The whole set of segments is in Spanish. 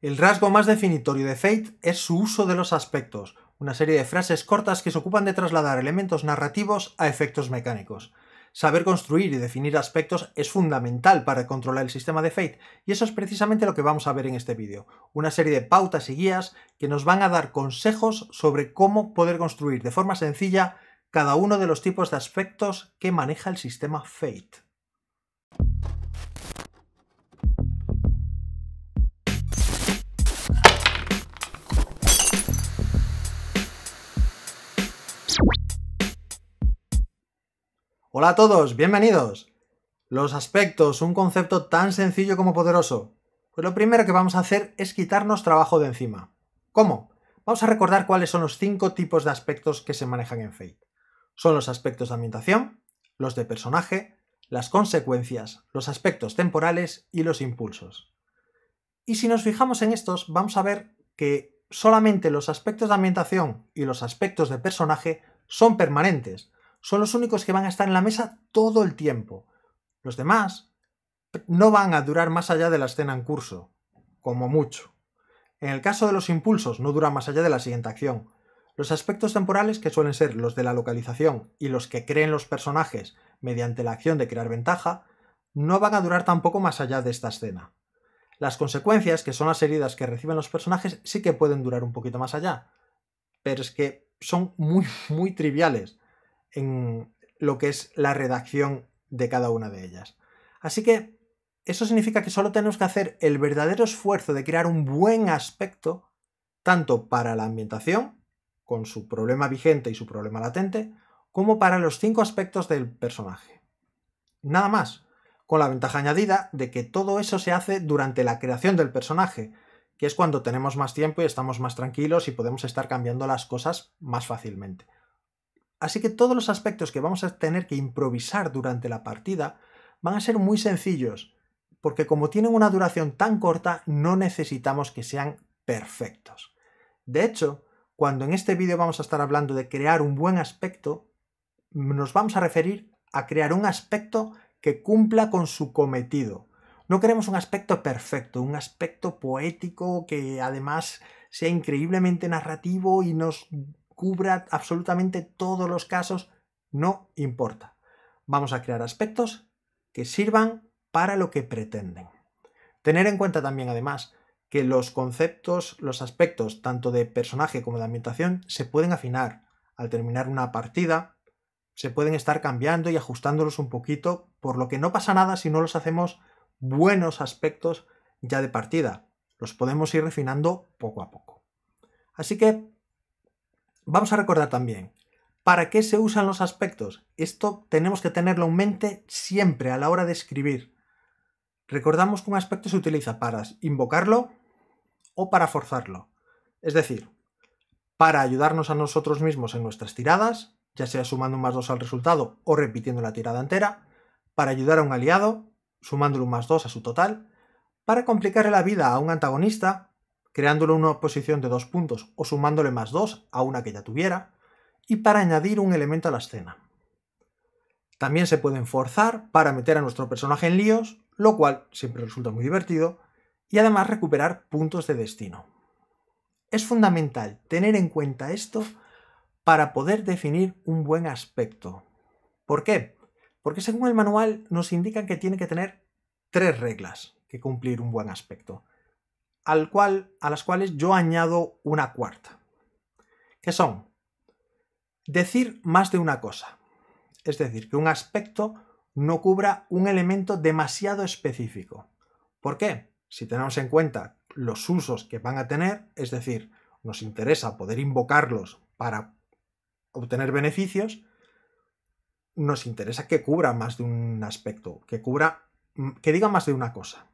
El rasgo más definitorio de Fate es su uso de los aspectos, una serie de frases cortas que se ocupan de trasladar elementos narrativos a efectos mecánicos. Saber construir y definir aspectos es fundamental para controlar el sistema de Fate, y eso es precisamente lo que vamos a ver en este vídeo, una serie de pautas y guías que nos van a dar consejos sobre cómo poder construir de forma sencilla cada uno de los tipos de aspectos que maneja el sistema Fate. Hola a todos, bienvenidos. Los aspectos, un concepto tan sencillo como poderoso. Pues lo primero que vamos a hacer es quitarnos trabajo de encima. ¿Cómo? Vamos a recordar cuáles son los cinco tipos de aspectos que se manejan en Fate. Son los aspectos de ambientación, los de personaje, las consecuencias, los aspectos temporales y los impulsos. Y si nos fijamos en estos, vamos a ver que solamente los aspectos de ambientación y los aspectos de personaje son permanentes, son los únicos que van a estar en la mesa todo el tiempo. Los demás no van a durar más allá de la escena en curso, como mucho. En el caso de los impulsos, no duran más allá de la siguiente acción. Los aspectos temporales, que suelen ser los de la localización y los que creen los personajes mediante la acción de crear ventaja, no van a durar tampoco más allá de esta escena. Las consecuencias, que son las heridas que reciben los personajes, sí que pueden durar un poquito más allá, pero es que son muy, muy triviales en lo que es la redacción de cada una de ellas. Así que eso significa que solo tenemos que hacer el verdadero esfuerzo de crear un buen aspecto, tanto para la ambientación, con su problema vigente y su problema latente, como para los cinco aspectos del personaje. Nada más, con la ventaja añadida de que todo eso se hace durante la creación del personaje, que es cuando tenemos más tiempo y estamos más tranquilos y podemos estar cambiando las cosas más fácilmente. Así que todos los aspectos que vamos a tener que improvisar durante la partida van a ser muy sencillos, porque como tienen una duración tan corta, no necesitamos que sean perfectos. De hecho, cuando en este vídeo vamos a estar hablando de crear un buen aspecto, nos vamos a referir a crear un aspecto que cumpla con su cometido. No queremos un aspecto perfecto, un aspecto poético que además sea increíblemente narrativo y nos cubra absolutamente todos los casos, no importa. Vamos a crear aspectos que sirvan para lo que pretenden. Tener en cuenta también, además, que los conceptos, los aspectos, tanto de personaje como de ambientación, se pueden afinar. Al terminar una partida, se pueden estar cambiando y ajustándolos un poquito, por lo que no pasa nada si no los hacemos buenos aspectos ya de partida. Los podemos ir refinando poco a poco. Así que Vamos a recordar también, ¿para qué se usan los aspectos? Esto tenemos que tenerlo en mente siempre a la hora de escribir. Recordamos que un aspecto se utiliza para invocarlo o para forzarlo. Es decir, para ayudarnos a nosotros mismos en nuestras tiradas, ya sea sumando un más 2 al resultado o repitiendo la tirada entera, para ayudar a un aliado, sumándole un más 2 a su total, para complicarle la vida a un antagonista, creándole una posición de dos puntos o sumándole más dos a una que ya tuviera, y para añadir un elemento a la escena. También se pueden forzar para meter a nuestro personaje en líos, lo cual siempre resulta muy divertido, y además recuperar puntos de destino. Es fundamental tener en cuenta esto para poder definir un buen aspecto. ¿Por qué? Porque según el manual nos indican que tiene que tener tres reglas que cumplir un buen aspecto al cual, a las cuales yo añado una cuarta, que son decir más de una cosa, es decir, que un aspecto no cubra un elemento demasiado específico. ¿Por qué? Si tenemos en cuenta los usos que van a tener, es decir, nos interesa poder invocarlos para obtener beneficios, nos interesa que cubra más de un aspecto, que cubra, que diga más de una cosa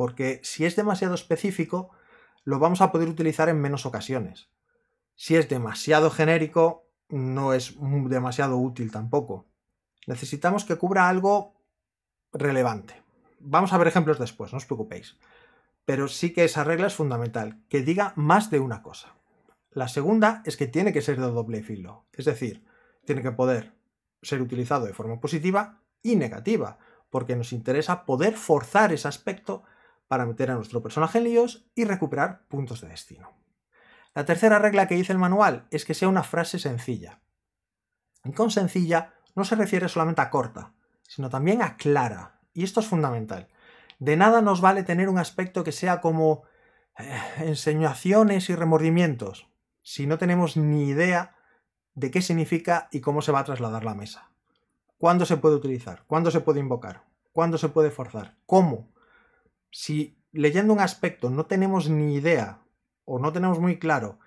porque si es demasiado específico, lo vamos a poder utilizar en menos ocasiones. Si es demasiado genérico, no es demasiado útil tampoco. Necesitamos que cubra algo relevante. Vamos a ver ejemplos después, no os preocupéis. Pero sí que esa regla es fundamental, que diga más de una cosa. La segunda es que tiene que ser de doble filo, es decir, tiene que poder ser utilizado de forma positiva y negativa, porque nos interesa poder forzar ese aspecto para meter a nuestro personaje en líos y recuperar puntos de destino. La tercera regla que dice el manual es que sea una frase sencilla. Y con sencilla no se refiere solamente a corta, sino también a clara. Y esto es fundamental. De nada nos vale tener un aspecto que sea como eh, enseñaciones y remordimientos, si no tenemos ni idea de qué significa y cómo se va a trasladar la mesa. ¿Cuándo se puede utilizar? ¿Cuándo se puede invocar? ¿Cuándo se puede forzar? ¿Cómo? si leyendo un aspecto no tenemos ni idea o no tenemos muy claro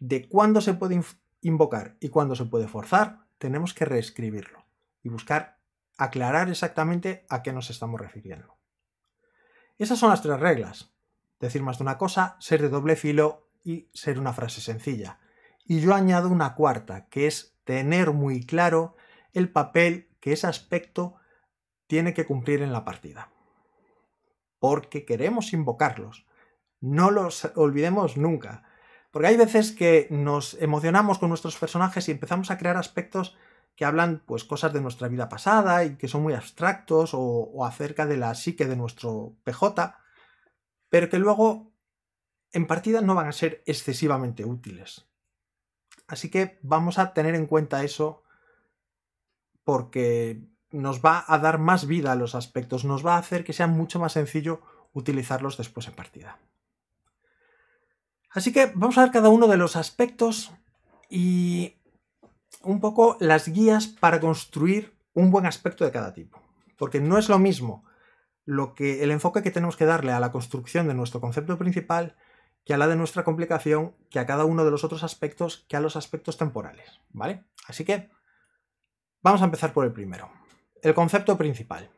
de cuándo se puede invocar y cuándo se puede forzar, tenemos que reescribirlo y buscar aclarar exactamente a qué nos estamos refiriendo. Esas son las tres reglas. Decir más de una cosa, ser de doble filo y ser una frase sencilla. Y yo añado una cuarta, que es tener muy claro el papel que ese aspecto tiene que cumplir en la partida porque queremos invocarlos. No los olvidemos nunca. Porque hay veces que nos emocionamos con nuestros personajes y empezamos a crear aspectos que hablan pues cosas de nuestra vida pasada y que son muy abstractos o, o acerca de la psique de nuestro PJ, pero que luego en partida no van a ser excesivamente útiles. Así que vamos a tener en cuenta eso porque nos va a dar más vida a los aspectos, nos va a hacer que sea mucho más sencillo utilizarlos después en partida. Así que vamos a ver cada uno de los aspectos y un poco las guías para construir un buen aspecto de cada tipo. Porque no es lo mismo lo que, el enfoque que tenemos que darle a la construcción de nuestro concepto principal que a la de nuestra complicación, que a cada uno de los otros aspectos, que a los aspectos temporales. ¿Vale? Así que vamos a empezar por el primero el concepto principal.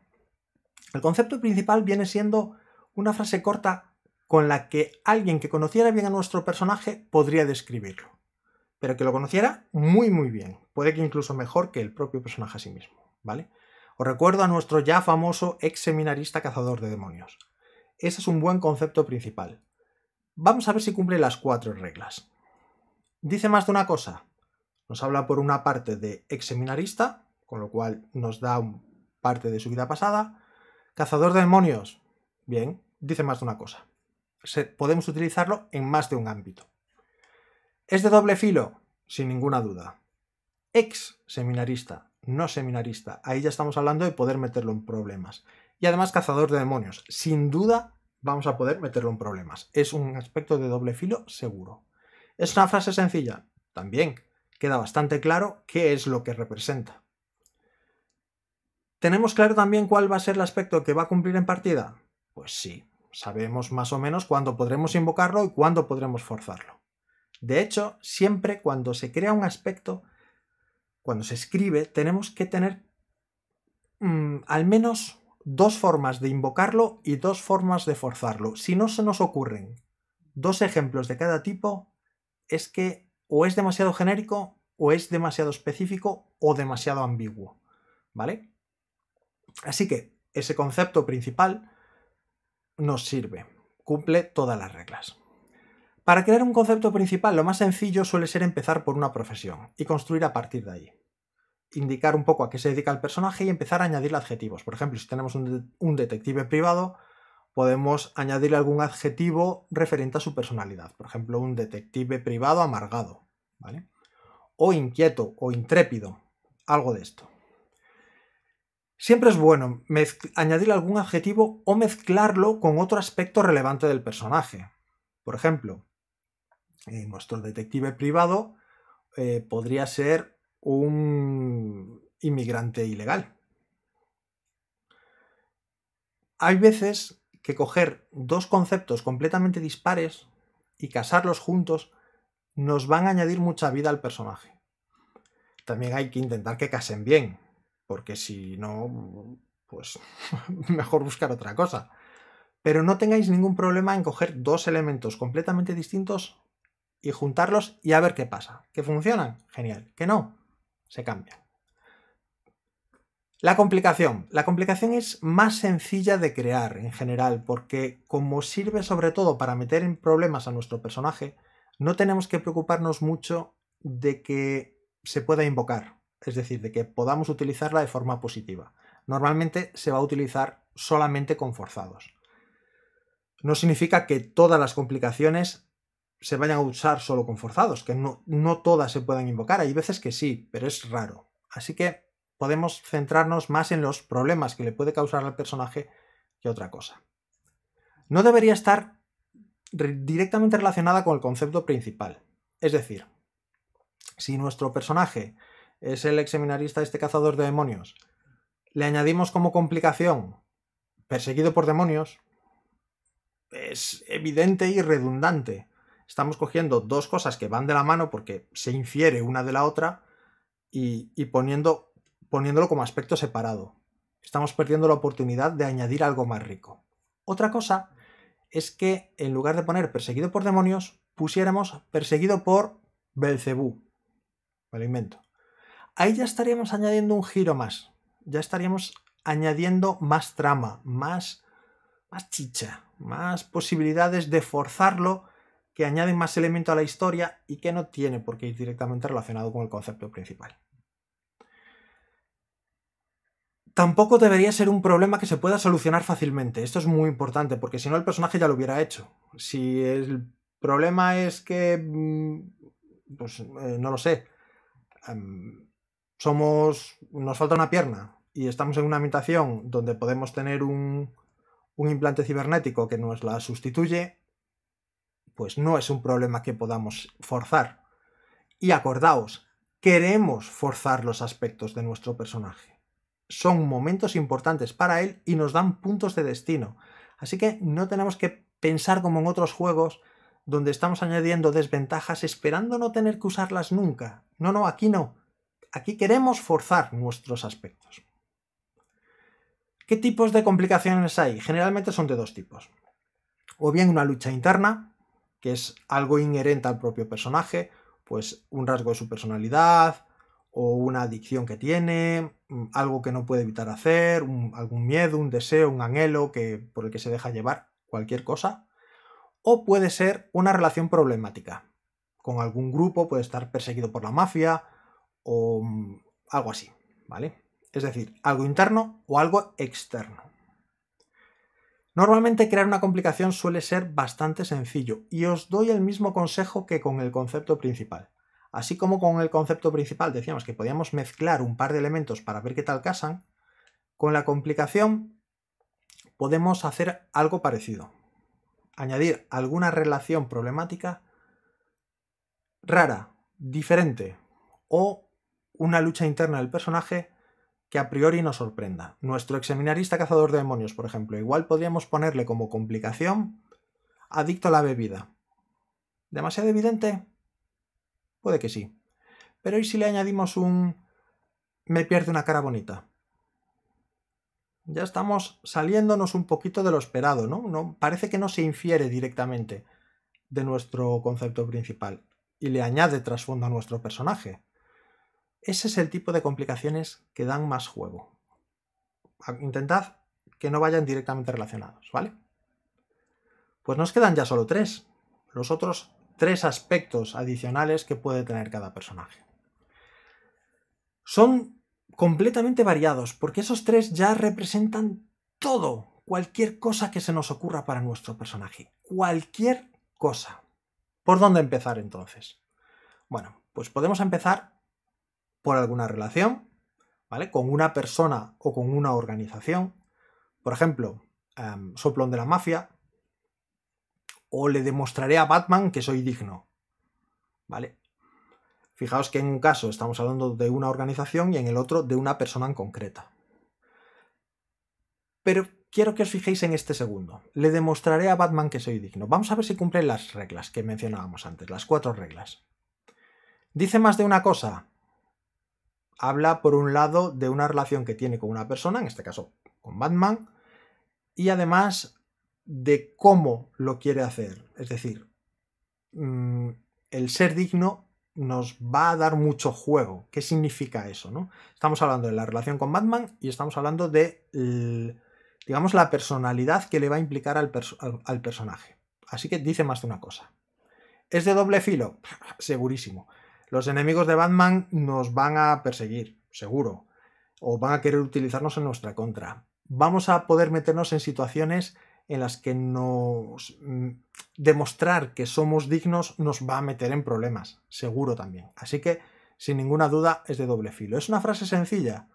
El concepto principal viene siendo una frase corta con la que alguien que conociera bien a nuestro personaje podría describirlo, pero que lo conociera muy muy bien, puede que incluso mejor que el propio personaje a sí mismo, ¿vale? Os recuerdo a nuestro ya famoso ex seminarista cazador de demonios. Ese es un buen concepto principal. Vamos a ver si cumple las cuatro reglas. Dice más de una cosa. Nos habla por una parte de ex seminarista, con lo cual nos da parte de su vida pasada. Cazador de demonios, bien, dice más de una cosa. Se, podemos utilizarlo en más de un ámbito. Es de doble filo, sin ninguna duda. Ex seminarista, no seminarista. Ahí ya estamos hablando de poder meterlo en problemas. Y además cazador de demonios. Sin duda vamos a poder meterlo en problemas. Es un aspecto de doble filo seguro. Es una frase sencilla. También queda bastante claro qué es lo que representa. ¿Tenemos claro también cuál va a ser el aspecto que va a cumplir en partida? Pues sí, sabemos más o menos cuándo podremos invocarlo y cuándo podremos forzarlo. De hecho, siempre cuando se crea un aspecto, cuando se escribe, tenemos que tener mm, al menos dos formas de invocarlo y dos formas de forzarlo. Si no se nos ocurren dos ejemplos de cada tipo, es que o es demasiado genérico, o es demasiado específico, o demasiado ambiguo. ¿Vale? Así que ese concepto principal nos sirve, cumple todas las reglas. Para crear un concepto principal, lo más sencillo suele ser empezar por una profesión y construir a partir de ahí. Indicar un poco a qué se dedica el personaje y empezar a añadir adjetivos. Por ejemplo, si tenemos un, detective privado, podemos añadirle algún adjetivo referente a su personalidad. Por ejemplo, un detective privado amargado, ¿vale? O inquieto o intrépido, algo de esto. Siempre es bueno añadir algún adjetivo o mezclarlo con otro aspecto relevante del personaje. Por ejemplo, nuestro detective privado eh, podría ser un inmigrante ilegal. Hay veces que coger dos conceptos completamente dispares y casarlos juntos nos van a añadir mucha vida al personaje. También hay que intentar que casen bien, porque si no, pues mejor buscar otra cosa. Pero no tengáis ningún problema en coger dos elementos completamente distintos y juntarlos y a ver qué pasa. ¿Que funcionan? Genial. ¿Que no? Se cambian. La complicación. La complicación es más sencilla de crear en general, porque como sirve sobre todo para meter en problemas a nuestro personaje, no tenemos que preocuparnos mucho de que se pueda invocar es decir, de que podamos utilizarla de forma positiva. Normalmente se va a utilizar solamente con forzados. No significa que todas las complicaciones se vayan a usar solo con forzados, que no, todas se puedan invocar. Hay veces que sí, pero es raro. Así que podemos centrarnos más en los problemas que le puede causar al personaje que otra cosa. No debería estar directamente relacionada con el concepto principal. Es decir, si nuestro personaje es el de este cazador de demonios. Le añadimos como complicación, perseguido por demonios, es evidente y redundante. Estamos cogiendo dos cosas que van de la mano porque se infiere una de la otra y, poniendo, poniéndolo como aspecto separado. Estamos perdiendo la oportunidad de añadir algo más rico. Otra cosa es que en lugar de poner perseguido por demonios, pusiéramos perseguido por Belcebú. Me lo invento. Ahí ya estaríamos añadiendo un giro más. Ya estaríamos añadiendo más trama, más, chicha, más posibilidades de forzarlo que añaden más elemento a la historia y que no tiene por qué ir directamente relacionado con el concepto principal. Tampoco debería ser un problema que se pueda solucionar fácilmente. Esto es muy importante, porque si no el personaje ya lo hubiera hecho. Si el problema es que... Mm, pues eh, no lo sé. Em, somos, nos falta una pierna y estamos en una habitación donde podemos tener un, un implante cibernético que nos la sustituye, pues no es un problema que podamos forzar. Y acordaos, queremos forzar los aspectos de nuestro personaje. Son momentos importantes para él y nos dan puntos de destino. Así que no tenemos que pensar como en otros juegos donde estamos añadiendo desventajas esperando no tener que usarlas nunca. No, no, aquí no. Aquí queremos forzar nuestros aspectos. ¿Qué tipos de complicaciones hay? Generalmente son de dos tipos. O bien una lucha interna, que es algo inherente al propio personaje, pues un rasgo de su personalidad, o una adicción que tiene, mm, algo que no puede evitar hacer, algún miedo, un deseo, un anhelo que, por el que se deja llevar, cualquier cosa. O puede ser una relación problemática. Con algún grupo puede estar perseguido por la mafia, o mm, algo así, ¿vale? Es decir, algo interno o algo externo. Normalmente crear una complicación suele ser bastante sencillo y os doy el mismo consejo que con el concepto principal. Así como con el concepto principal decíamos que podíamos mezclar un par de elementos para ver qué tal casan, con la complicación podemos hacer algo parecido. Añadir alguna relación problemática rara, diferente o una lucha interna del personaje que a priori nos sorprenda. Nuestro examinarista cazador de demonios, por ejemplo, igual podríamos ponerle como complicación adicto a la bebida. ¿Demasiado evidente? Puede que sí. Pero ¿y si le añadimos un me pierde una cara bonita? Ya estamos saliéndonos un poquito de lo esperado, ¿no? Parece que no se infiere directamente de nuestro concepto principal y le añade trasfondo a nuestro personaje. Ese es el tipo de complicaciones que dan más juego. Intentad que no vayan directamente relacionados, ¿vale? Pues nos quedan ya solo tres, los otros tres aspectos adicionales que puede tener cada personaje. Son completamente variados, porque esos tres ya representan todo, cualquier cosa que se nos ocurra para nuestro personaje, cualquier cosa. ¿Por dónde empezar entonces? Bueno, pues podemos empezar por alguna relación, ¿vale? Con una persona o con una organización. Por ejemplo, em, Soplón de la Mafia. O le demostraré a Batman que soy digno. ¿Vale? Fijaos que en un caso estamos hablando de una organización y en el otro de una persona en concreta. Pero quiero que os fijéis en este segundo. Le demostraré a Batman que soy digno. Vamos a ver si cumplen las reglas que mencionábamos antes, las cuatro reglas. Dice más de una cosa habla por un lado de una relación que tiene con una persona, en este caso con Batman, y además de cómo lo quiere hacer. Es decir, mm, el ser digno nos va a dar mucho juego. ¿Qué significa eso? No? Estamos hablando de la relación con Batman y estamos hablando de, digamos, la personalidad que le va a implicar al, al personaje. Así que dice más de una cosa. ¿Es de doble filo? Segurísimo los enemigos de Batman nos van a perseguir, seguro, o van a querer utilizarnos en nuestra contra. Vamos a poder meternos en situaciones en las que nos mm, demostrar que somos dignos nos va a meter en problemas, seguro también. Así que, sin ninguna duda, es de doble filo. Es una frase sencilla.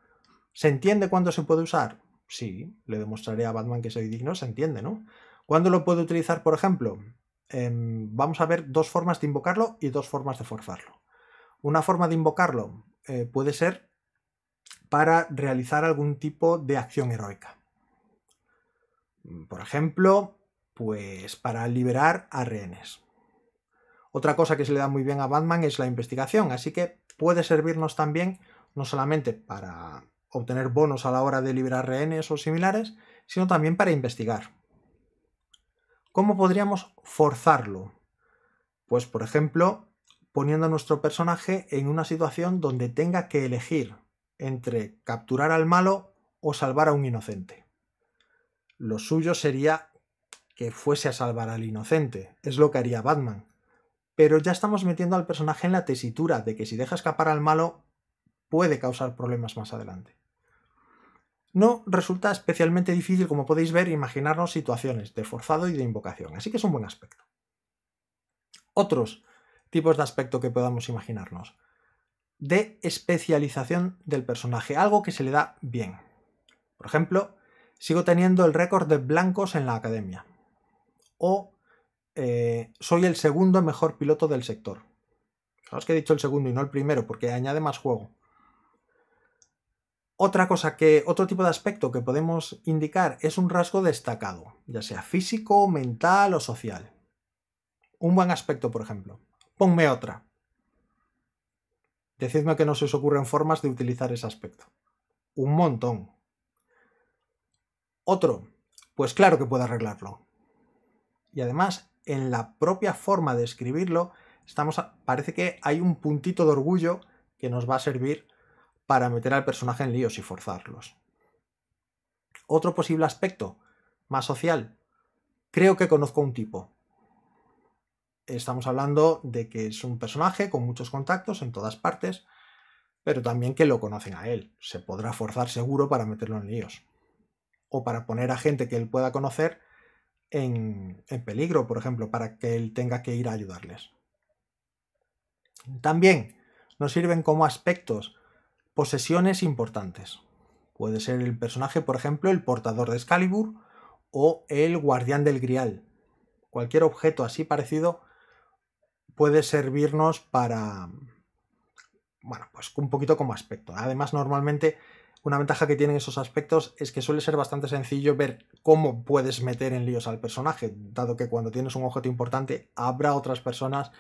¿Se entiende cuándo se puede usar? Sí, le demostraré a Batman que soy digno, se entiende, ¿no? ¿Cuándo lo puedo utilizar, por ejemplo? Em, vamos a ver dos formas de invocarlo y dos formas de forzarlo. Una forma de invocarlo eh, puede ser para realizar algún tipo de acción heroica. Por ejemplo, pues para liberar a rehenes. Otra cosa que se le da muy bien a Batman es la investigación, así que puede servirnos también no solamente para obtener bonos a la hora de liberar rehenes o similares, sino también para investigar. ¿Cómo podríamos forzarlo? Pues por ejemplo, poniendo a nuestro personaje en una situación donde tenga que elegir entre capturar al malo o salvar a un inocente. Lo suyo sería que fuese a salvar al inocente, es lo que haría Batman. Pero ya estamos metiendo al personaje en la tesitura de que si deja escapar al malo puede causar problemas más adelante. No resulta especialmente difícil, como podéis ver, imaginarnos situaciones de forzado y de invocación, así que es un buen aspecto. Otros tipos de aspecto que podamos imaginarnos. De especialización del personaje, algo que se le da bien. Por ejemplo, sigo teniendo el récord de blancos en la academia. O eh, soy el segundo mejor piloto del sector. sabes que he dicho el segundo y no el primero, porque añade más juego. Otra cosa que, otro tipo de aspecto que podemos indicar es un rasgo destacado, ya sea físico, mental o social. Un buen aspecto, por ejemplo. Ponme otra. Decidme que no se os ocurren formas de utilizar ese aspecto. Un montón. Otro. Pues claro que puedo arreglarlo. Y además, en la propia forma de escribirlo, estamos parece que hay un puntito de orgullo que nos va a servir para meter al personaje en líos y forzarlos. Otro posible aspecto, más social. Creo que conozco un tipo estamos hablando de que es un personaje con muchos contactos en todas partes, pero también que lo conocen a él. Se podrá forzar seguro para meterlo en líos. O para poner a gente que él pueda conocer en, en peligro, por ejemplo, para que él tenga que ir a ayudarles. También nos sirven como aspectos posesiones importantes. Puede ser el personaje, por ejemplo, el portador de Excalibur o el guardián del Grial. Cualquier objeto así parecido puede servirnos para, bueno, pues un poquito como aspecto. Además, normalmente una ventaja que tienen esos aspectos es que suele ser bastante sencillo ver cómo puedes meter en líos al personaje, dado que cuando tienes un objeto importante habrá otras personas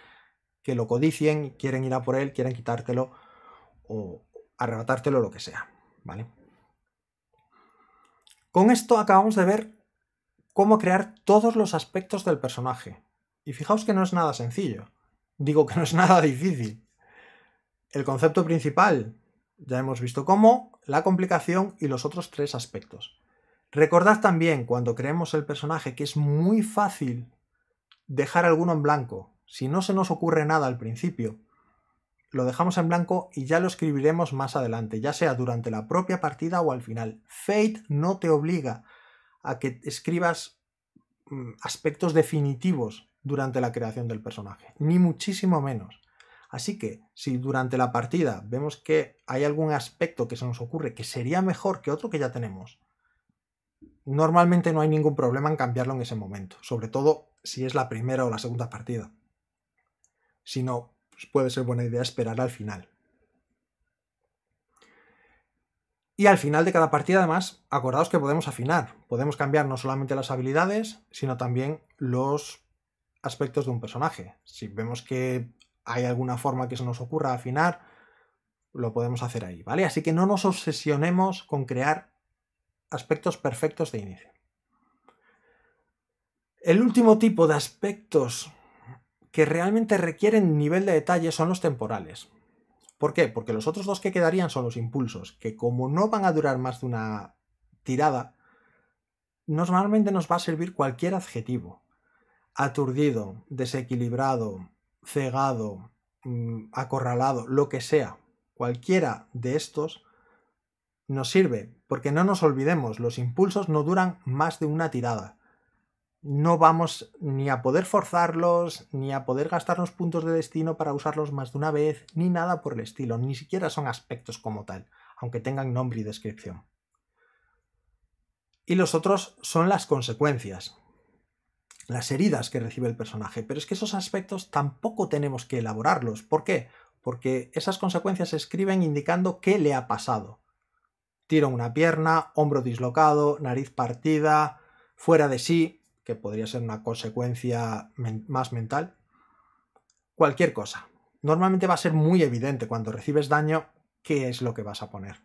que lo codicien, quieren ir a por él, quieren quitártelo o arrebatártelo, lo que sea, ¿vale? Con esto acabamos de ver cómo crear todos los aspectos del personaje. Y fijaos que no es nada sencillo digo que no es nada difícil. El concepto principal, ya hemos visto cómo, la complicación y los otros tres aspectos. Recordad también, cuando creemos el personaje, que es muy fácil dejar alguno en blanco. Si no se nos ocurre nada al principio, lo dejamos en blanco y ya lo escribiremos más adelante, ya sea durante la propia partida o al final. Fate no te obliga a que escribas mm, aspectos definitivos durante la creación del personaje, ni muchísimo menos. Así que si durante la partida vemos que hay algún aspecto que se nos ocurre que sería mejor que otro que ya tenemos, normalmente no hay ningún problema en cambiarlo en ese momento, sobre todo si es la primera o la segunda partida. Si no, pues puede ser buena idea esperar al final. Y al final de cada partida, además, acordaos que podemos afinar. Podemos cambiar no solamente las habilidades, sino también los aspectos de un personaje. Si vemos que hay alguna forma que se nos ocurra afinar, lo podemos hacer ahí, ¿vale? Así que no nos obsesionemos con crear aspectos perfectos de inicio. El último tipo de aspectos que realmente requieren nivel de detalle son los temporales. ¿Por qué? Porque los otros dos que quedarían son los impulsos, que como no van a durar más de una tirada, normalmente nos va a servir cualquier adjetivo aturdido, desequilibrado, cegado, mm, acorralado, lo que sea, cualquiera de estos, nos sirve, porque no nos olvidemos, los impulsos no duran más de una tirada. No vamos ni a poder forzarlos, ni a poder gastarnos puntos de destino para usarlos más de una vez, ni nada por el estilo, ni siquiera son aspectos como tal, aunque tengan nombre y descripción. Y los otros son las consecuencias, las heridas que recibe el personaje. Pero es que esos aspectos tampoco tenemos que elaborarlos. ¿Por qué? Porque esas consecuencias se escriben indicando qué le ha pasado. Tiro una pierna, hombro dislocado, nariz partida, fuera de sí, que podría ser una consecuencia más mental. Cualquier cosa. Normalmente va a ser muy evidente cuando recibes daño qué es lo que vas a poner.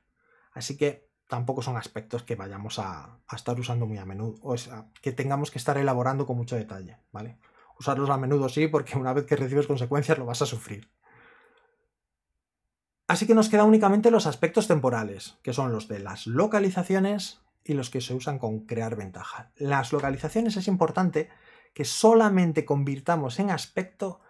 Así que tampoco son aspectos que vayamos a, estar usando muy a menudo, o sea, que tengamos que estar elaborando con mucho detalle, ¿vale? Usarlos a menudo sí, porque una vez que recibes consecuencias lo vas a sufrir. Así que nos queda únicamente los aspectos temporales, que son los de las localizaciones y los que se usan con crear ventaja. Las localizaciones es importante que solamente convirtamos en aspecto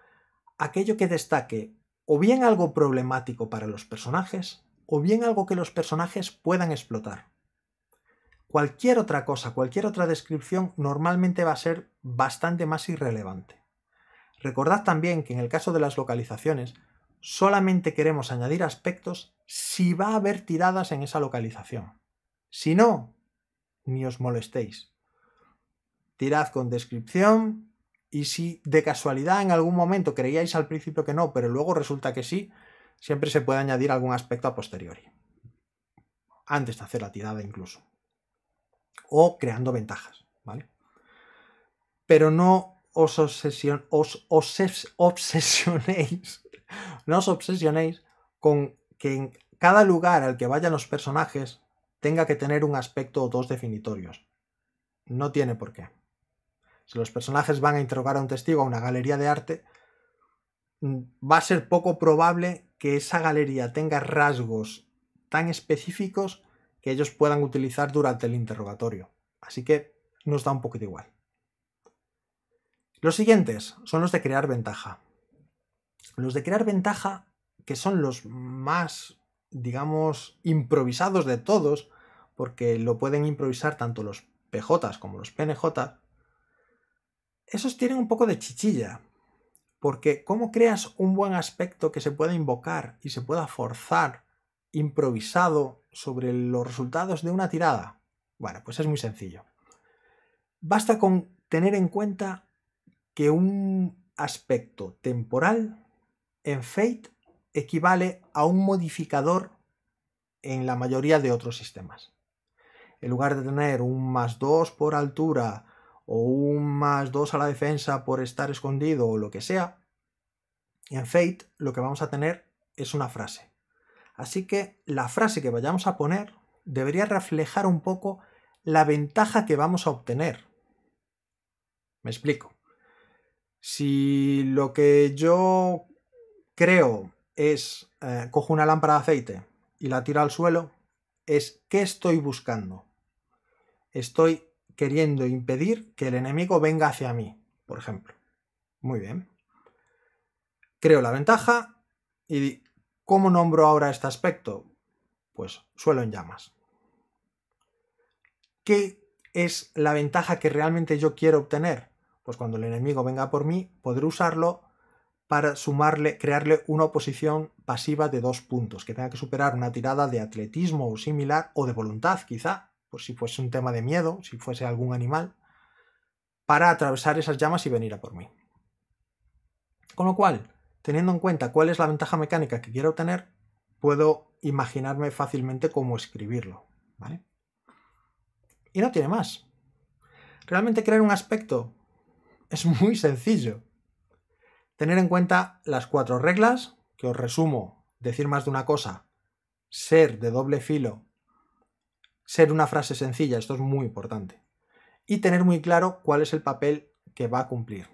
aquello que destaque o bien algo problemático para los personajes o bien algo que los personajes puedan explotar. Cualquier otra cosa, cualquier otra descripción normalmente va a ser bastante más irrelevante. Recordad también que en el caso de las localizaciones, solamente queremos añadir aspectos si va a haber tiradas en esa localización. Si no, ni os molestéis. Tirad con descripción y si de casualidad en algún momento creíais al principio que no, pero luego resulta que sí, siempre se puede añadir algún aspecto a posteriori, antes de hacer la tirada incluso, o creando ventajas, ¿vale? Pero no os, obsesionéis, no os obsesionéis con que en cada lugar al que vayan los personajes tenga que tener un aspecto o dos definitorios. No tiene por qué. Si los personajes van a interrogar a un testigo a una galería de arte, Mm, va a ser poco probable que esa galería tenga rasgos tan específicos que ellos puedan utilizar durante el interrogatorio. Así que nos da un poquito igual. Los siguientes son los de crear ventaja. Los de crear ventaja, que son los más, digamos, improvisados de todos, porque lo pueden improvisar tanto los PJs como los PNJ, esos tienen un poco de chichilla, porque ¿cómo creas un buen aspecto que se pueda invocar y se pueda forzar improvisado sobre los resultados de una tirada? Bueno, pues es muy sencillo. Basta con tener en cuenta que un aspecto temporal en Fate equivale a un modificador en la mayoría de otros sistemas. En lugar de tener un más 2 por altura, o un más dos a la defensa por estar escondido o lo que sea, en Fate lo que vamos a tener es una frase. Así que la frase que vayamos a poner debería reflejar un poco la ventaja que vamos a obtener. Me explico. Si lo que yo creo es, eh, cojo una lámpara de aceite y la tiro al suelo, es qué estoy buscando. Estoy queriendo impedir que el enemigo venga hacia mí, por ejemplo. Muy bien. Creo la ventaja y ¿cómo nombro ahora este aspecto? Pues suelo en llamas. ¿Qué es la ventaja que realmente yo quiero obtener? Pues cuando el enemigo venga por mí, podré usarlo para sumarle, crearle una oposición pasiva de dos puntos, que tenga que superar una tirada de atletismo o similar, o de voluntad quizá, por pues si fuese un tema de miedo, si fuese algún animal, para atravesar esas llamas y venir a por mí. Con lo cual, teniendo en cuenta cuál es la ventaja mecánica que quiero obtener, puedo imaginarme fácilmente cómo escribirlo. Y no tiene más. Realmente crear un aspecto es muy sencillo. Tener en cuenta las cuatro reglas, que os resumo, decir más de una cosa, ser de doble filo ser una frase sencilla, esto es muy importante, y tener muy claro cuál es el papel que va a cumplir.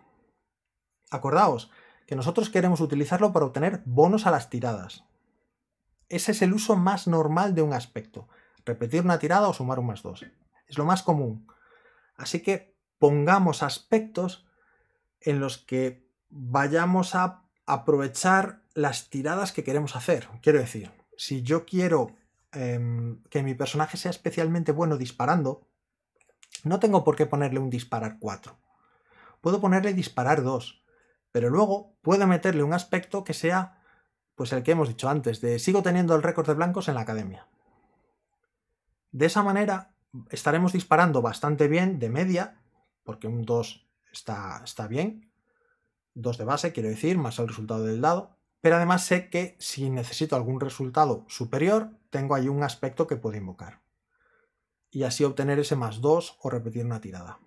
Acordaos que nosotros queremos utilizarlo para obtener bonos a las tiradas. Ese es el uso más normal de un aspecto, repetir una tirada o sumar un más dos. Es lo más común. Así que pongamos aspectos en los que vayamos a aprovechar las tiradas que queremos hacer. Quiero decir, si yo quiero Em, que mi personaje sea especialmente bueno disparando, no tengo por qué ponerle un disparar 4. Puedo ponerle disparar 2, pero luego puedo meterle un aspecto que sea pues el que hemos dicho antes, de sigo teniendo el récord de blancos en la academia. De esa manera estaremos disparando bastante bien de media, porque un 2 está, está bien, 2 de base quiero decir, más el resultado del dado, pero además sé que si necesito algún resultado superior, tengo ahí un aspecto que puedo invocar. Y así obtener ese más 2 o repetir una tirada.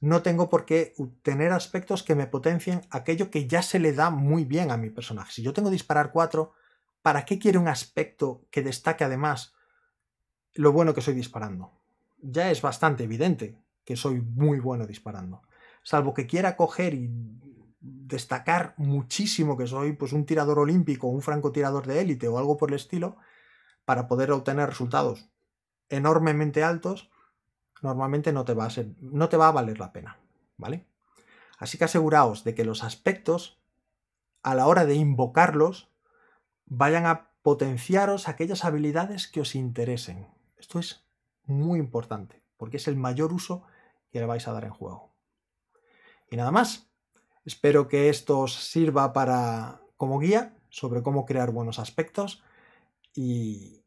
No tengo por qué tener aspectos que me potencien aquello que ya se le da muy bien a mi personaje. Si yo tengo disparar 4, ¿para qué quiero un aspecto que destaque además lo bueno que soy disparando? Ya es bastante evidente que soy muy bueno disparando. Salvo que quiera coger y destacar muchísimo que soy pues un tirador olímpico, un francotirador de élite o algo por el estilo, para poder obtener resultados enormemente altos, normalmente no te va a, no te va a valer la pena, ¿vale? Así que aseguraos de que los aspectos, a la hora de invocarlos, vayan a potenciaros aquellas habilidades que os interesen. Esto es muy importante, porque es el mayor uso que le vais a dar en juego. Y nada más. Espero que esto os sirva para como guía sobre cómo crear buenos aspectos y,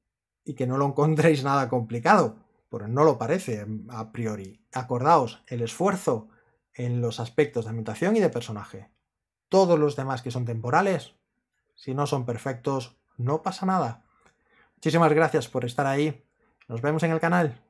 que no lo encontréis nada complicado, pero no lo parece mm, a priori. Acordaos, el esfuerzo en los aspectos de ambientación y de personaje. Todos los demás que son temporales, si no son perfectos, no pasa nada. Muchísimas gracias por estar ahí. Nos vemos en el canal.